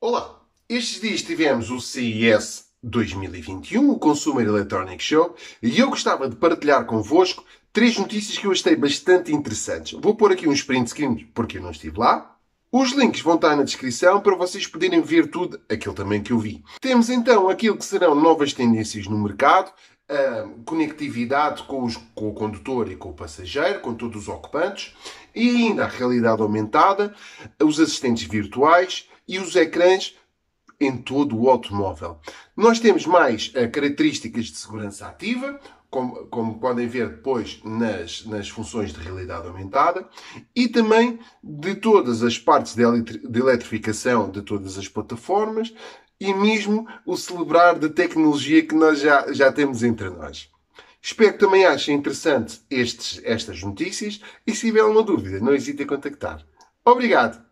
Olá! Estes dias tivemos o CES 2021, o Consumer Electronic Show, e eu gostava de partilhar convosco três notícias que eu achei bastante interessantes. Vou pôr aqui um sprint screen porque eu não estive lá. Os links vão estar na descrição para vocês poderem ver tudo aquilo também que eu vi. Temos então aquilo que serão novas tendências no mercado, a conectividade com, os, com o condutor e com o passageiro, com todos os ocupantes, e ainda a realidade aumentada, os assistentes virtuais e os ecrãs em todo o automóvel. Nós temos mais eh, características de segurança ativa, como, como, podem ver depois nas, nas funções de realidade aumentada, e também de todas as partes de, eletri de eletrificação de todas as plataformas e mesmo o celebrar da tecnologia que nós já, já temos entre nós. Espero que também achem interessante estes, estas notícias e se tiver alguma dúvida, não hesite em contactar. Obrigado!